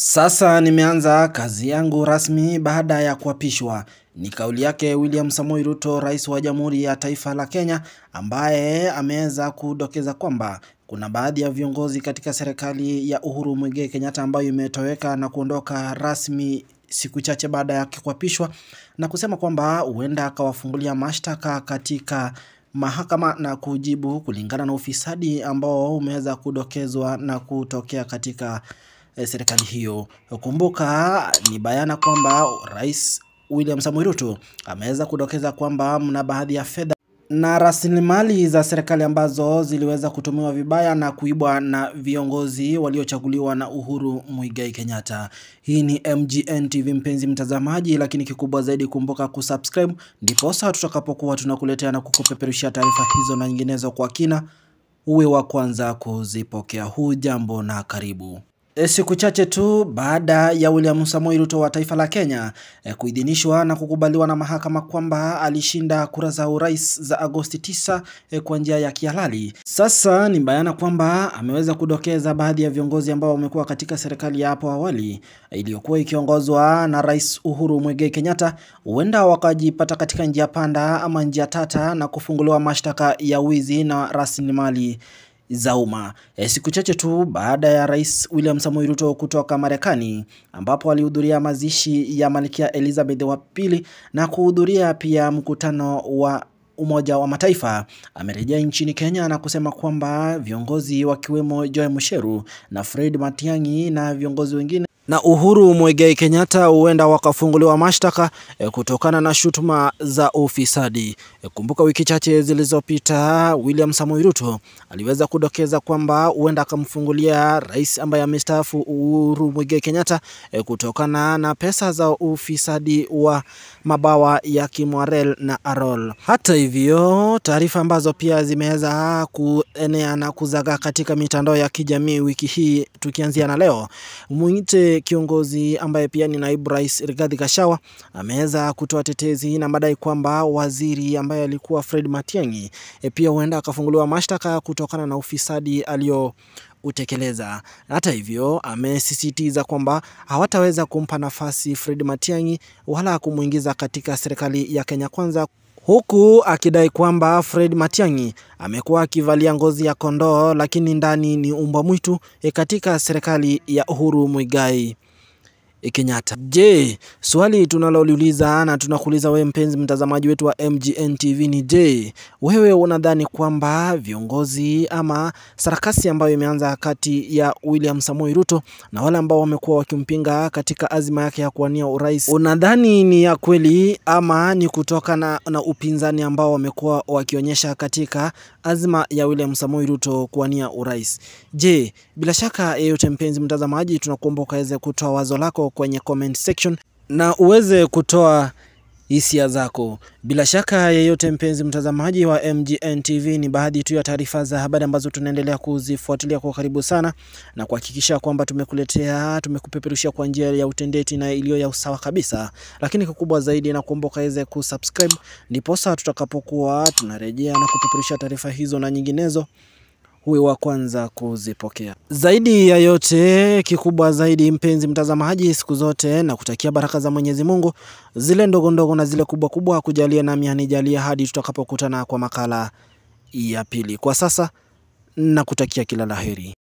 Sasa nimeanza kazi yangu rasmi baada ya kuapishwa. Ni kauli yake William Samoei Ruto, rais wa Jamhuri ya Taifa la Kenya, ambaye ameweza kudokeza kwamba kuna baadhi ya viongozi katika serikali ya Uhuru Muigai Kenyatta ambayo imetoweka na kuondoka rasmi siku chache baada ya kuapishwa na kusema kwamba huenda akawafungulia mashtaka katika mahakama na kujibu kulingana na ufisadi ambao umeweza kudokezwa na kutokea katika Eh, serikali hiyo. Kumbuka ni bayana kwamba Rais William Samoei Ruto ameweza kudokeza kwamba mna baadhi ya fedha na rasilimali za serikali ambazo ziliweza kutumiwa vibaya na kuibwa na viongozi waliochaguliwa na Uhuru Muigai Kenyatta. Hii ni MGN TV mpenzi mtazamaji, lakini kikubwa zaidi kumbuka kusubscribe, sasa tutakapokuwa tunakuletea na kukupeperushia taarifa hizo na nyinginezo kwa kina, uwe wa kwanza kuzipokea. Hujambo na karibu. Eh, siku chache tu baada ya William Samoei Ruto wa taifa la Kenya eh, kuidhinishwa na kukubaliwa na mahakama kwamba alishinda kura za urais za Agosti 9 eh, kwa njia ya kihalali, sasa ni bayana kwamba ameweza kudokeza baadhi ya viongozi ambao wamekuwa katika serikali ya hapo awali iliyokuwa ikiongozwa na Rais Uhuru Muigai Kenyatta, huenda wakajipata katika njia panda ama njia tata na kufunguliwa mashtaka ya wizi na rasilimali za umma e, siku chache tu baada ya Rais William Samoei Ruto kutoka Marekani ambapo alihudhuria mazishi ya Malkia Elizabeth wa pili na kuhudhuria pia mkutano wa Umoja wa Mataifa amerejea nchini Kenya na kusema kwamba viongozi wakiwemo Joe Musheru na Fred Matiang'i na viongozi wengine na Uhuru Muigai Kenyatta huenda wakafunguliwa mashtaka e, kutokana na shutuma za ufisadi. E, kumbuka wiki chache zilizopita, William Samoei Ruto aliweza kudokeza kwamba huenda akamfungulia rais ambaye amestaafu Uhuru Muigai Kenyatta e, kutokana na pesa za ufisadi wa mabawa ya Kimwarel na Arol. Hata hivyo, taarifa ambazo pia zimeweza kuenea na kuzaga katika mitandao ya kijamii wiki hii, tukianzia na leo mwite kiongozi ambaye pia ni naibu rais Rigathi Gachagua ameweza kutoa tetezi na madai kwamba waziri ambaye alikuwa Fred Matiang'i e, pia huenda akafunguliwa mashtaka kutokana na ufisadi alio utekeleza. Hata hivyo, amesisitiza kwamba hawataweza kumpa nafasi Fred Matiang'i wala kumuingiza katika serikali ya Kenya Kwanza huku akidai kwamba Fred Matiang'i amekuwa akivalia ngozi ya kondoo lakini ndani ni umbwa mwitu eh, katika serikali ya Uhuru Muigai. Kenyatta. Je, swali tunaloliuliza na tunakuuliza wewe mpenzi mtazamaji wetu wa MGN TV ni je, wewe unadhani kwamba viongozi ama sarakasi ambayo imeanza kati ya William Samoei Ruto na wale ambao wamekuwa wakimpinga katika azima yake ya kuwania urais, unadhani ni ya kweli ama ni kutoka na upinzani ambao wamekuwa wakionyesha katika azima ya William Samoei Ruto kuwania urais? Je, bila shaka yeyote mpenzi mtazamaji, tunakuomba ukaweze kutoa wazo lako kwenye comment section na uweze kutoa hisia zako. Bila shaka yeyote, mpenzi mtazamaji wa MGN TV, ni baadhi tu ya taarifa za habari ambazo tunaendelea kuzifuatilia kwa karibu sana na kuhakikisha kwamba tumekuletea, tumekupeperushia kwa njia ya utendeti na iliyo ya usawa kabisa. Lakini kikubwa zaidi, na kuomba ukaweze kusubscribe, ndipo sasa tutakapokuwa tunarejea na kupeperusha taarifa hizo na nyinginezo uwe wa kwanza kuzipokea. Zaidi ya yote, kikubwa zaidi, mpenzi mtazamaji, siku zote na kutakia baraka za Mwenyezi Mungu, zile ndogo ndogo na zile kubwa kubwa, kujalia nami anijalia hadi tutakapokutana kwa makala ya pili. Kwa sasa na kutakia kila laheri.